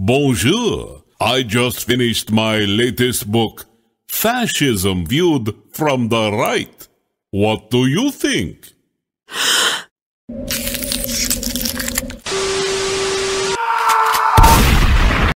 Bonjour. I just finished my latest book, Fascism Viewed from the Right. What do you think?